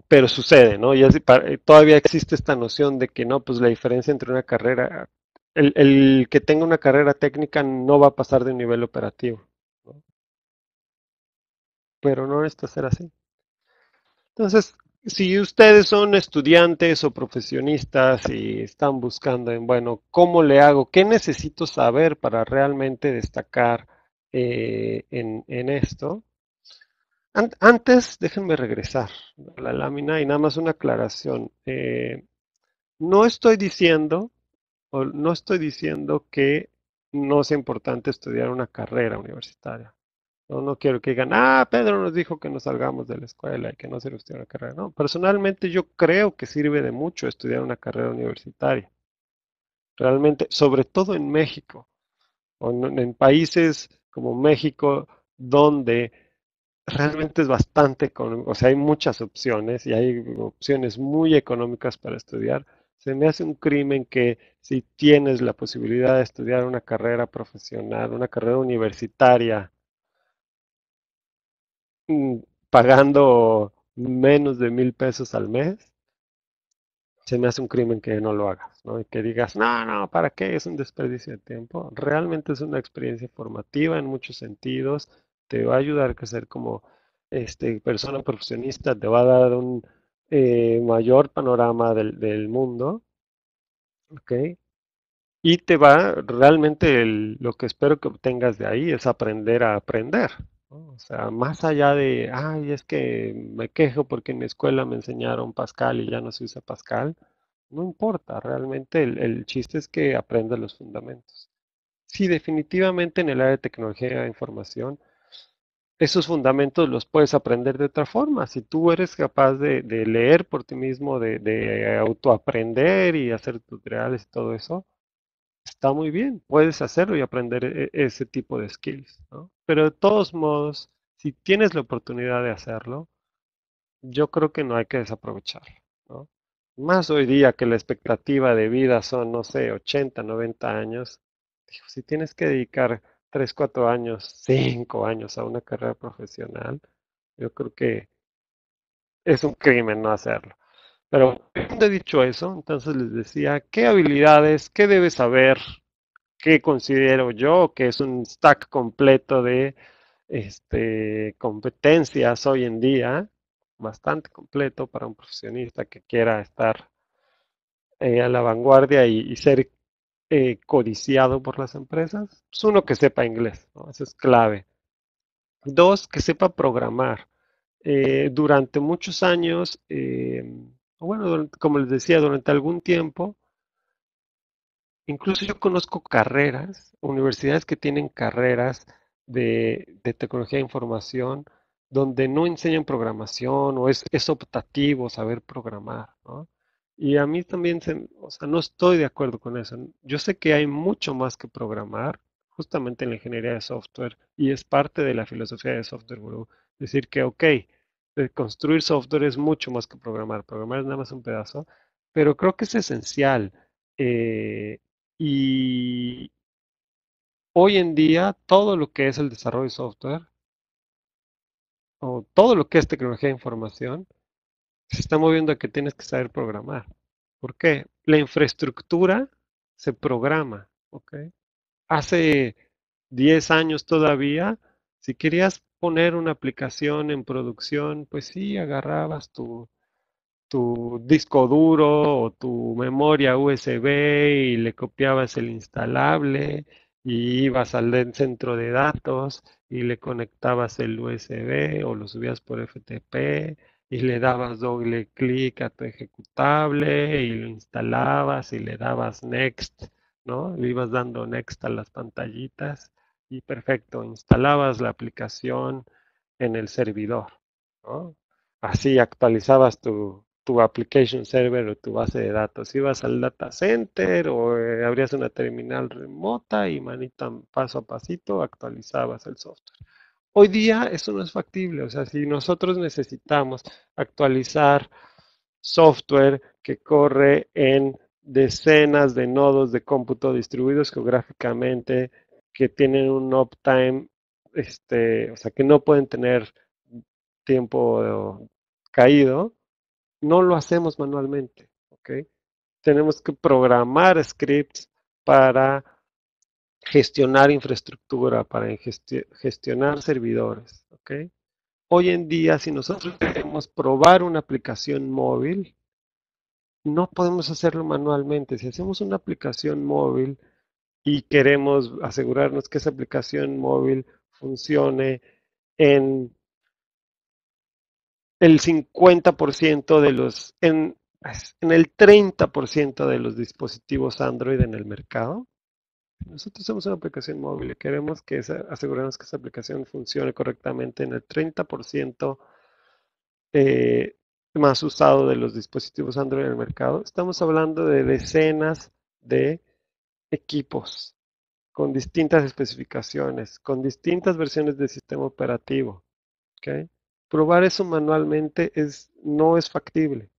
A: pero sucede, ¿no? Y eh, todavía existe esta noción de que no, pues la diferencia entre una carrera, el que tenga una carrera técnica no va a pasar de un nivel operativo pero no necesita ser así. Entonces, si ustedes son estudiantes o profesionistas y están buscando en, bueno, ¿cómo le hago? ¿Qué necesito saber para realmente destacar eh, en, esto? antes, déjenme regresar a la lámina y nada más una aclaración. Eh, no estoy diciendo, o no estoy diciendo que no es importante estudiar una carrera universitaria. No, quiero que digan, ah, Pedro nos dijo que no salgamos de la escuela y que no sirve usted una carrera. No, personalmente yo creo que sirve de mucho estudiar una carrera universitaria. Realmente, sobre todo en México, o en, en países como México, donde realmente es bastante económico, o sea, hay muchas opciones y hay opciones muy económicas para estudiar. Se me hace un crimen que si tienes la posibilidad de estudiar una carrera profesional, una carrera universitaria, Mm, pagando menos de mil pesos al mes, se me hace un crimen que no lo hagas, ¿no? Y que digas, no, no, ¿para qué? Es un desperdicio de tiempo. Realmente es una experiencia formativa en muchos sentidos, te va a ayudar a crecer como este, persona profesionista, te va a dar un eh, mayor panorama del, mundo, ¿ok? Y te va, realmente lo que espero que obtengas de ahí es aprender a aprender, o sea, más allá de, ay, es que me quejo porque en mi escuela me enseñaron Pascal y ya no se usa Pascal, no importa, realmente el, chiste es que aprenda los fundamentos. Sí, definitivamente en el área de tecnología de información, esos fundamentos los puedes aprender de otra forma. Si tú eres capaz de, leer por ti mismo, de, de autoaprender y hacer tutoriales y todo eso, está muy bien, puedes hacerlo y aprender e-, e-, ese tipo de skills, ¿no? Pero de todos modos, si tienes la oportunidad de hacerlo, yo creo que no hay que desaprovecharlo, ¿no? Más hoy día que la expectativa de vida son, no sé, 80, 90 años, si tienes que dedicar 3, 4 años, 5 años a una carrera profesional, yo creo que es un crimen no hacerlo. Pero he dicho eso, entonces les decía, ¿qué habilidades, qué debes saber, qué considero yo que es un stack completo de este, competencias hoy en día? Bastante completo para un profesionista que quiera estar eh, a la vanguardia y, ser eh, codiciado por las empresas. Pues uno, que sepa inglés, eso es clave. Dos, que sepa programar. Eh, durante muchos años bueno, como les decía, durante algún tiempo, incluso yo conozco carreras, universidades que tienen carreras de, tecnología de información donde no enseñan programación o es, optativo saber programar, Y a mí también, o sea, no estoy de acuerdo con eso. Yo sé que hay mucho más que programar, justamente en la ingeniería de software, y es parte de la filosofía de Software Guru. Decir que, ok, eh, construir software es mucho más que programar. Programar es nada más un pedazo, pero creo que es esencial. Eh, y hoy en día, todo lo que es el desarrollo de software, o todo lo que es tecnología de información, se está moviendo a que tienes que saber programar. ¿Por qué? La infraestructura se programa, Hace 10 años todavía, si querías poner una aplicación en producción, pues sí, agarrabas tu, tu disco duro o tu memoria USB y le copiabas el instalable y ibas al centro de datos y le conectabas el USB o lo subías por FTP y le dabas doble clic a tu ejecutable y lo instalabas y le dabas next, ¿no? Le ibas dando next a las pantallitas y perfecto, instalabas la aplicación en el servidor. Así actualizabas tu, application server o tu base de datos. Ibas al data center o eh, abrías una terminal remota y manita mm, paso a pasito actualizabas el software. Hoy día eso no es factible. O sea, si nosotros necesitamos actualizar software que corre en decenas de nodos de cómputo distribuidos geográficamente que tienen un uptime, este, o sea, que no pueden tener tiempo caído, no lo hacemos manualmente, ¿ok? Tenemos que programar scripts para gestionar infraestructura, para gestionar servidores, ¿ok? Hoy en día, si nosotros queremos probar una aplicación móvil, no podemos hacerlo manualmente. Si hacemos una aplicación móvil, y queremos asegurarnos que esa aplicación móvil funcione en el 50% de los, en, pues, el 30% de los dispositivos Android en el mercado. Nosotros somos una aplicación móvil y queremos que esa, asegurarnos que esa aplicación funcione correctamente en el 30% eh, más usado de los dispositivos Android en el mercado. Estamos hablando de decenas de equipos con distintas especificaciones, con distintas versiones del sistema operativo. ¿okay? Probar eso manualmente es, no es factible.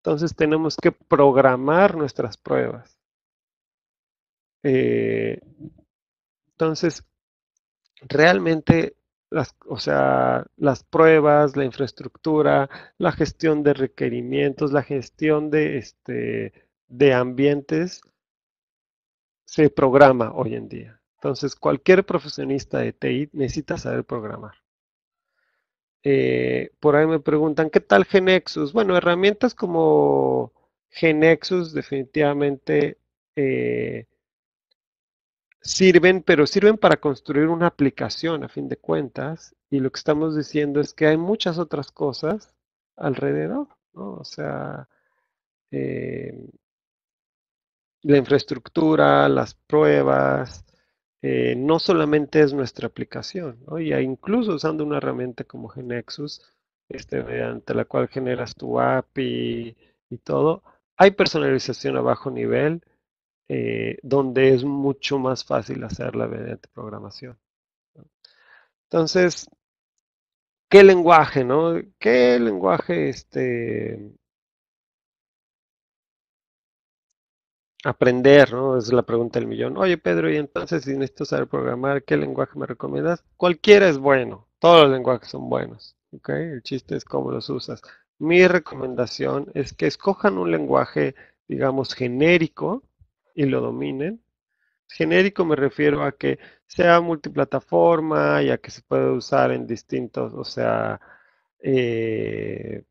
A: Entonces tenemos que programar nuestras pruebas. Eh, entonces, realmente las, o sea, las pruebas, la infraestructura, la gestión de requerimientos, la gestión de, este, de ambientes, se programa hoy en día. Entonces, cualquier profesionista de TI necesita saber programar. Eh, por ahí me preguntan, ¿qué tal Genexus? Bueno, herramientas como Genexus definitivamente eh, sirven, pero sirven para construir una aplicación a fin de cuentas. Y lo que estamos diciendo es que hay muchas otras cosas alrededor, ¿no? O sea, eh, la infraestructura, las pruebas, eh, no solamente es nuestra aplicación, ¿no? ya incluso usando una herramienta como Genexus, este, mediante la cual generas tu API y, todo, hay personalización a bajo nivel eh, donde es mucho más fácil hacerla mediante programación. Entonces, ¿qué lenguaje, no? ¿Qué lenguaje este, aprender, ¿no? Es la pregunta del millón. Oye, Pedro, y entonces si necesito saber programar, ¿qué lenguaje me recomiendas? Cualquiera es bueno, todos los lenguajes son buenos, ¿ok? El chiste es cómo los usas. Mi recomendación es que escojan un lenguaje, digamos, genérico y lo dominen. Genérico me refiero a que sea multiplataforma y a que se puede usar en distintos, o sea, eh,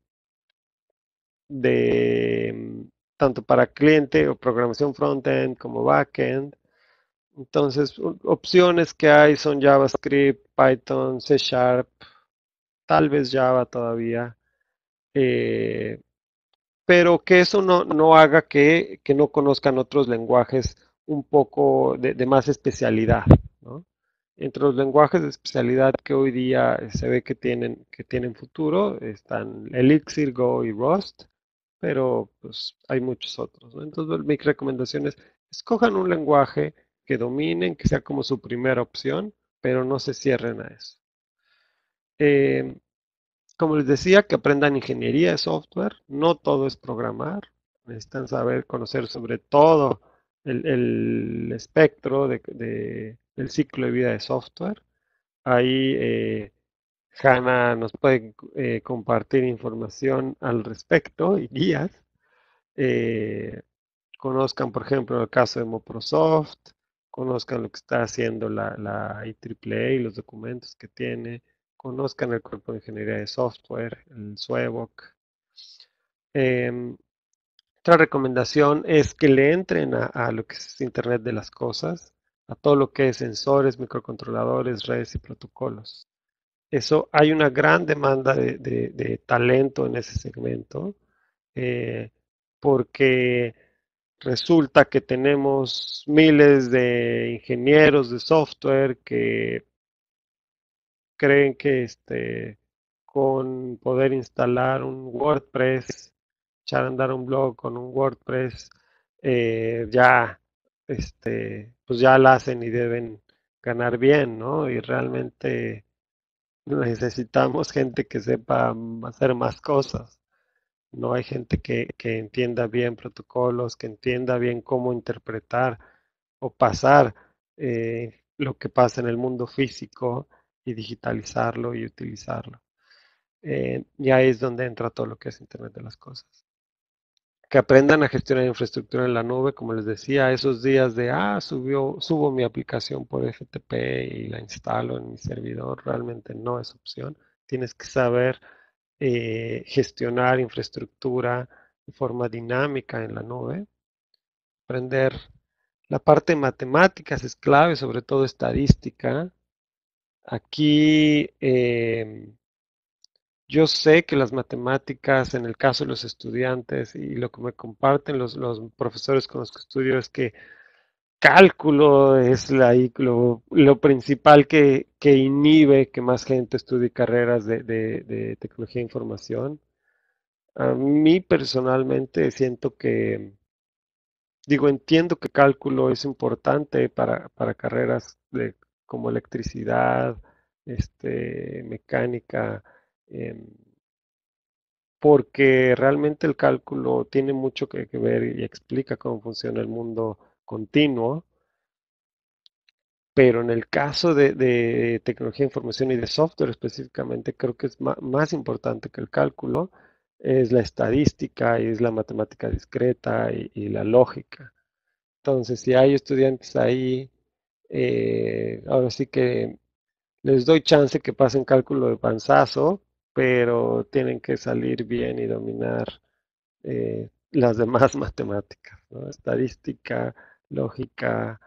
A: de tanto para cliente o programación front-end como backend. Entonces, opciones que hay son JavaScript, Python, C Sharp, tal vez Java todavía. Eh, pero que eso no, haga que, no conozcan otros lenguajes un poco de, más especialidad. Entre los lenguajes de especialidad que hoy día se ve que tienen, que tienen futuro están Elixir, Go y Rust pero pues hay muchos otros. Entonces, mi recomendación es, escojan un lenguaje que dominen, que sea como su primera opción, pero no se cierren a eso. Em, como les decía, que aprendan ingeniería de software, no todo es programar, necesitan saber, conocer sobre todo el, espectro de, del ciclo de vida de software. Ahí eh, Hanna nos puede eh, compartir información al respecto y guías. Eh, conozcan, por ejemplo, el caso de Moprosoft, conozcan lo que está haciendo la, la IEEE y los documentos que tiene, conozcan el cuerpo de ingeniería de software, el Suevoc. Em, otra recomendación es que le entren a, a, lo que es Internet de las Cosas, a todo lo que es sensores, microcontroladores, redes y protocolos. Eso hay una gran demanda de, talento en ese segmento, eh, porque resulta que tenemos miles de ingenieros de software que creen que este, con poder instalar un WordPress, echar a andar un blog con un WordPress, eh, ya, este, pues ya la hacen y deben ganar bien, ¿no? Y realmente necesitamos gente que sepa hacer más cosas. No hay gente que, entienda bien protocolos, que entienda bien cómo interpretar o pasar eh, lo que pasa en el mundo físico y digitalizarlo y utilizarlo. ya eh, y ahí es donde entra todo lo que es Internet de las Cosas que aprendan a gestionar infraestructura en la nube, como les decía, esos días de, ah, subo mi aplicación por FTP y la instalo en mi servidor, realmente no es opción. Tienes que saber eh, gestionar infraestructura de forma dinámica en la nube. Aprender la parte de matemáticas es clave, sobre todo estadística. Aquí em, yo sé que las matemáticas, en el caso de los estudiantes y lo que me comparten los, profesores con los que estudio es que cálculo es lo, principal que, inhibe que más gente estudie carreras de, tecnología e información. A mí personalmente siento que, digo, entiendo que cálculo es importante para, carreras como electricidad, este, mecánica, Em, porque realmente el cálculo tiene mucho que, que, ver y explica cómo funciona el mundo continuo, pero en el caso de, tecnología de información y de software específicamente, creo que es más importante que el cálculo, es la estadística, y es la matemática discreta y, la lógica. Entonces, si hay estudiantes ahí, eh, ahora sí que les doy chance que pasen cálculo de panzazo, pero tienen que salir bien y dominar eh, las demás matemáticas, estadística, lógica,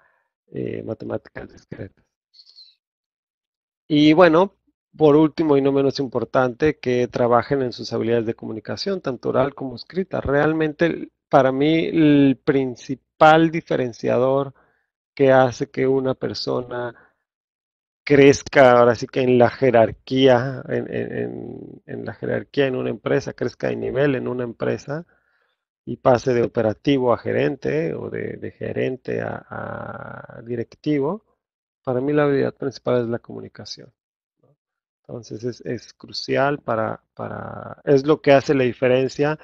A: eh, matemáticas discretas. Y bueno, por último y no menos importante, que trabajen en sus habilidades de comunicación, tanto oral como escrita. Realmente para mí el principal diferenciador que hace que una persona crezca ahora sí que en la jerarquía, en, la jerarquía en una empresa, crezca de nivel en una empresa y pase de operativo a gerente eh, o de, gerente a, directivo, para mí la habilidad principal es la comunicación. Entonces es, crucial para, es lo que hace la diferencia,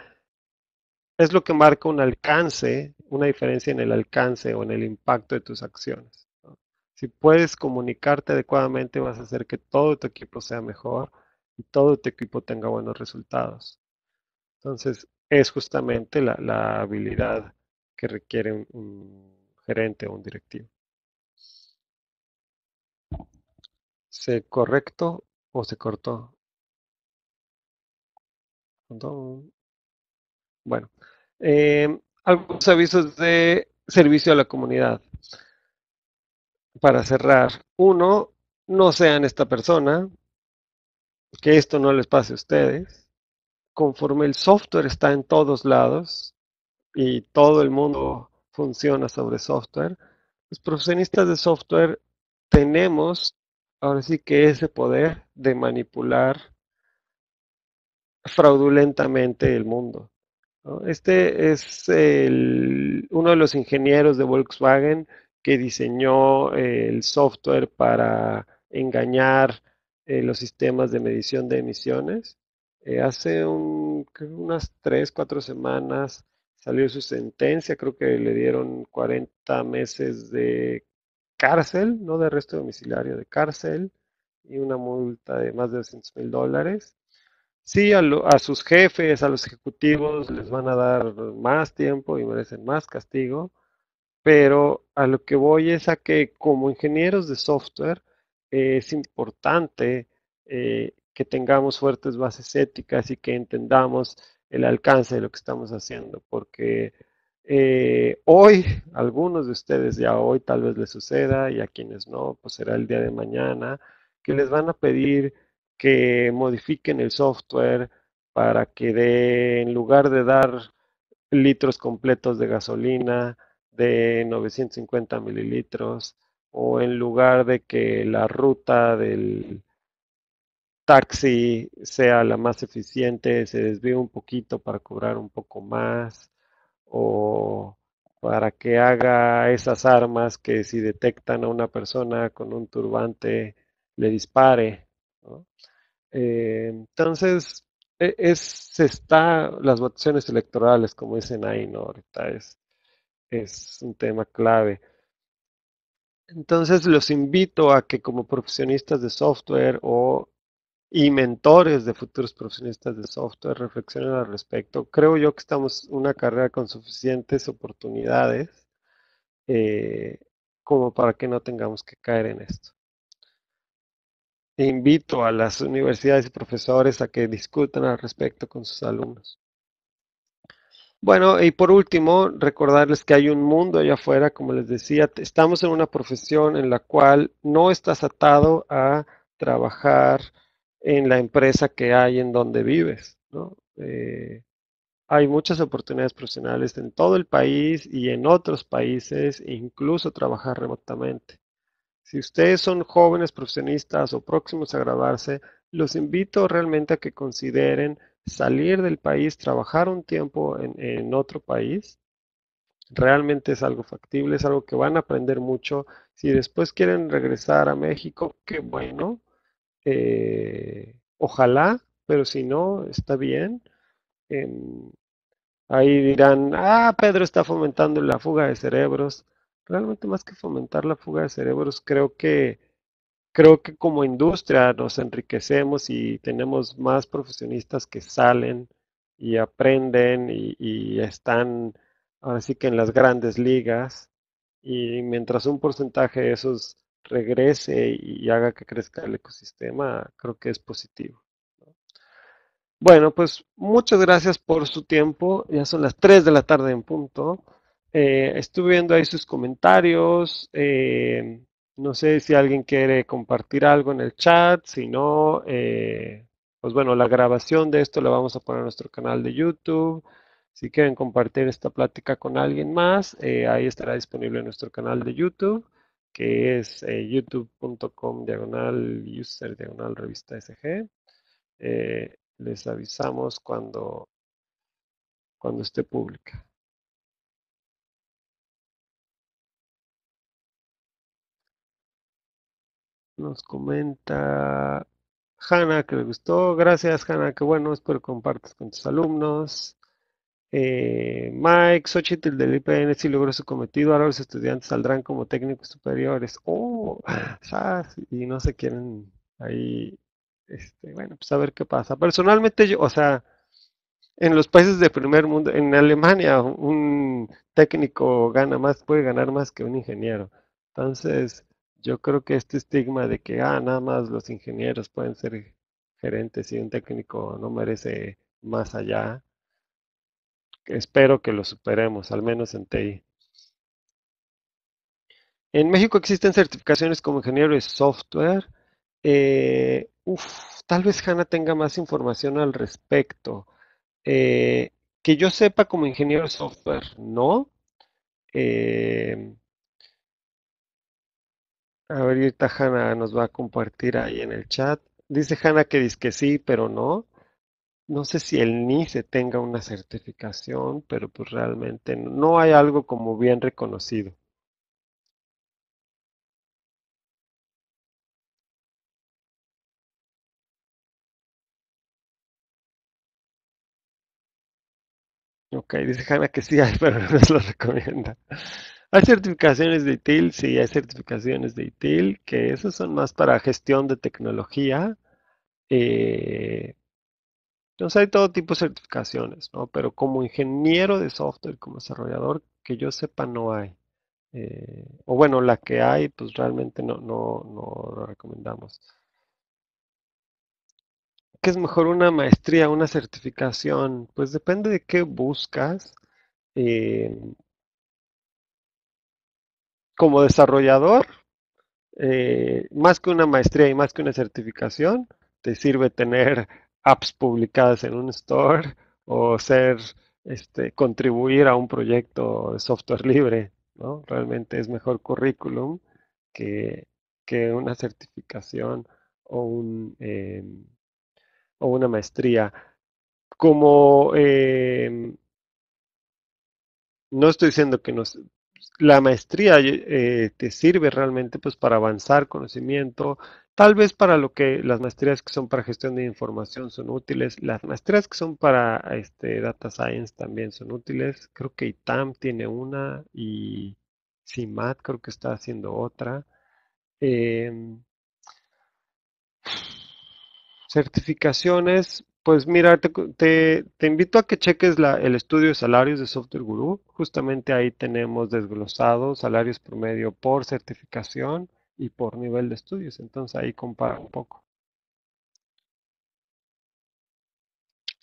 A: es lo que marca un alcance, una diferencia en el alcance o en el impacto de tus acciones. Si puedes comunicarte adecuadamente, vas a hacer que todo tu equipo sea mejor y todo tu equipo tenga buenos resultados. Entonces, es justamente la, habilidad que requiere un, gerente o un directivo. ¿Se correcto o se cortó? Bueno, eh, algunos avisos de servicio a la comunidad para cerrar. Uno, no sean esta persona, que esto no les pase a ustedes. Conforme el software está en todos lados y todo el mundo funciona sobre software, los profesionistas de software tenemos ahora sí que ese poder de manipular fraudulentamente el mundo. Este es uno de los ingenieros de Volkswagen que diseñó eh, el software para engañar eh, los sistemas de medición de emisiones. Eh, hace unas tres, cuatro semanas salió su sentencia, creo que le dieron 40 meses de cárcel, no de arresto domiciliario, de cárcel y una multa de más de 200 mil dólares. Sí, a, sus jefes, a los ejecutivos les van a dar más tiempo y merecen más castigo, pero a lo que voy es a que como ingenieros de software eh, es importante eh, que tengamos fuertes bases éticas y que entendamos el alcance de lo que estamos haciendo, porque eh, hoy, algunos de ustedes ya hoy tal vez les suceda y a quienes no, pues será el día de mañana, que les van a pedir que modifiquen el software para que en lugar de dar litros completos de gasolina, de 950 mililitros o en lugar de que la ruta del taxi sea la más eficiente, se desvíe un poquito para cobrar un poco más o para que haga esas armas que si detectan a una persona con un turbante le dispare. Eh, entonces, e, es, se está, las votaciones electorales, como dicen ahí, ¿no? Ahorita es es un tema clave. Entonces los invito a que como profesionistas de software o y mentores de futuros profesionistas de software reflexionen al respecto. Creo yo que estamos en una carrera con suficientes oportunidades eh, como para que no tengamos que caer en esto. invito a las universidades y profesores a que discutan al respecto con sus alumnos. Bueno, y por último, recordarles que hay un mundo allá afuera, como les decía, estamos en una profesión en la cual no estás atado a trabajar en la empresa que hay en donde vives, ¿no? Eh, hay muchas oportunidades profesionales en todo el país y en otros países, incluso trabajar remotamente. Si ustedes son jóvenes profesionistas o próximos a graduarse, los invito realmente a que consideren salir del país, trabajar un tiempo en, otro país, realmente es algo factible, es algo que van a aprender mucho. Si después quieren regresar a México, qué bueno, eh, ojalá, pero si no, está bien. Em, ahí dirán, ah, Pedro está fomentando la fuga de cerebros. Realmente más que fomentar la fuga de cerebros, creo que creo que como industria nos enriquecemos y tenemos más profesionistas que salen y aprenden y, están ahora sí que en las grandes ligas y mientras un porcentaje de esos regrese y haga que crezca el ecosistema, creo que es positivo. Bueno, pues muchas gracias por su tiempo. Ya son las 3 de la tarde en punto. Eh, estuve viendo ahí sus comentarios. Eh, no sé si alguien quiere compartir algo en el chat, si no, eh, pues bueno, la grabación de esto la vamos a poner en nuestro canal de YouTube. Si quieren compartir esta plática con alguien más, eh, ahí estará disponible en nuestro canal de YouTube, que es eh, youtube.com diagonal user diagonal revista SG. les avisamos cuando, cuando esté pública. Nos comenta Hanna que le gustó. Gracias, Hanna, qué bueno, espero que compartas con tus alumnos. Eh, Mike Xochitl del IPN si logró su cometido. Ahora los estudiantes saldrán como técnicos superiores. Oh, y no se quieren ahí. Este, bueno, pues a ver qué pasa. Personalmente, yo, o sea, en los países de primer mundo, en Alemania, un técnico gana más, puede ganar más que un ingeniero. Entonces, yo creo que este estigma de que, ah, nada más los ingenieros pueden ser gerentes y un técnico no merece más allá, espero que lo superemos, al menos en TI. En México existen certificaciones como ingeniero de software. Eh, tal vez Hanna tenga más información al respecto. Eh, que yo sepa como ingeniero de software, no. Eh, a ver, ahorita Hanna nos va a compartir ahí en el chat. Dice Hanna que dice que sí, pero no. No sé si el NICE tenga una certificación, pero pues realmente no hay algo como bien reconocido. Ok, dice Hanna que sí hay, pero no nos lo recomienda. Hay certificaciones de ITIL, sí, hay certificaciones de ITIL, que esas son más para gestión de tecnología. entonces eh, hay todo tipo de certificaciones, ¿no? Pero como ingeniero de software, como desarrollador, que yo sepa no hay. Eh, o bueno, la que hay, pues realmente no, no, lo recomendamos. ¿Qué es mejor una maestría, una certificación? Pues depende de qué buscas. Eh, como desarrollador, eh, más que una maestría y más que una certificación, te sirve tener apps publicadas en un store o ser, este, contribuir a un proyecto de software libre, ¿no? Realmente es mejor currículum que, que una certificación o, un, em, o una maestría. Como em, no estoy diciendo que nos la maestría eh, eh, te sirve realmente pues para avanzar conocimiento, tal vez para lo que las maestrías que son para gestión de información son útiles, las maestrías que son para este, data science también son útiles, creo que ITAM tiene una y CIMAT creo que está haciendo otra. Em, certificaciones, pues mira, te, invito a que cheques el estudio de salarios de Software Guru. Justamente ahí tenemos desglosados salarios promedio por certificación y por nivel de estudios. Entonces ahí compara un poco.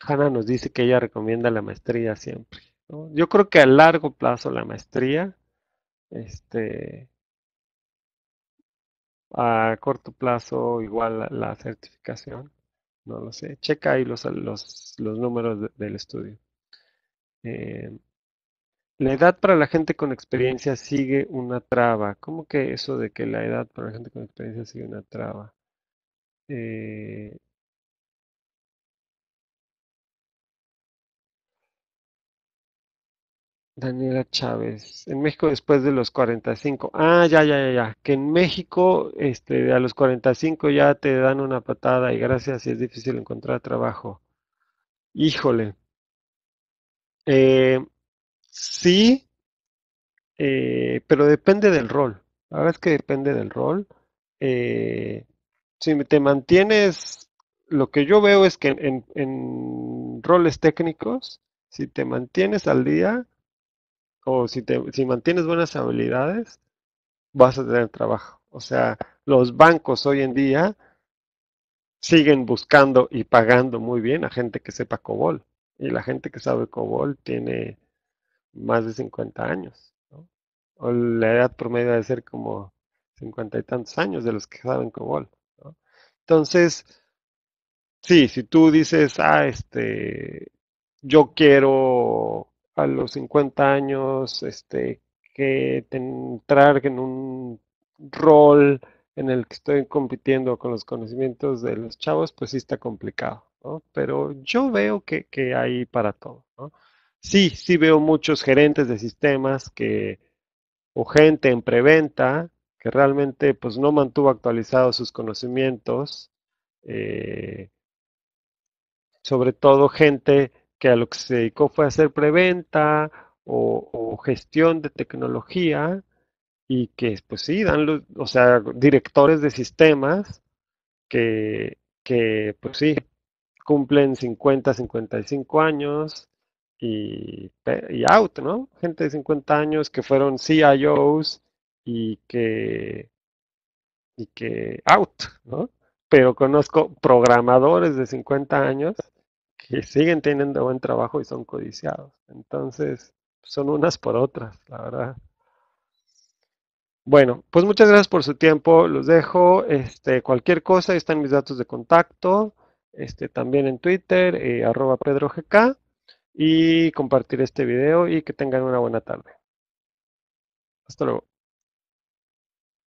A: Hanna nos dice que ella recomienda la maestría siempre. Yo creo que a largo plazo la maestría, este, a corto plazo igual la certificación. No lo sé. Checa ahí los, los, los números del estudio. Eh, la edad para la gente con experiencia sigue una traba. ¿Cómo que eso de que la edad para la gente con experiencia sigue una traba? Eh, Daniela Chávez, en México después de los 45. Ah, ya, ya, ya, ya. Que en México este, a los 45 ya te dan una patada y gracias y es difícil encontrar trabajo. Híjole. Eh, sí, eh, pero depende del rol. La verdad es que depende del rol. Eh, si te mantienes, lo que yo veo es que en roles técnicos, si te mantienes al día, o si, te, si mantienes buenas habilidades, vas a tener trabajo. O sea, los bancos hoy en día siguen buscando y pagando muy bien a gente que sepa COBOL. Y la gente que sabe COBOL tiene más de 50 años. O la edad promedio de ser como 50 y tantos años de los que saben COBOL. Entonces, sí, si tú dices, ah, este, yo quiero a los 50 años, este, que entrar en un rol en el que estoy compitiendo con los conocimientos de los chavos, pues sí está complicado, Pero yo veo que, hay para todo, ¿no? Sí, sí veo muchos gerentes de sistemas que, o gente en preventa que realmente pues no mantuvo actualizados sus conocimientos, eh, sobre todo gente que a lo que se dedicó fue a hacer preventa o, gestión de tecnología y que pues sí, dan los, o sea, directores de sistemas que, pues sí, cumplen 50, 55 años y, y out, ¿no? Gente de 50 años que fueron CIOs y que, y que out, ¿no? Pero conozco programadores de 50 años que siguen teniendo buen trabajo y son codiciados. Entonces, son unas por otras, la verdad. Bueno, pues muchas gracias por su tiempo. Los dejo. Este, cualquier cosa, ahí están mis datos de contacto. Este, también en Twitter, eh, arroba pedrogk. Y compartir este video y que tengan una buena tarde. Hasta luego.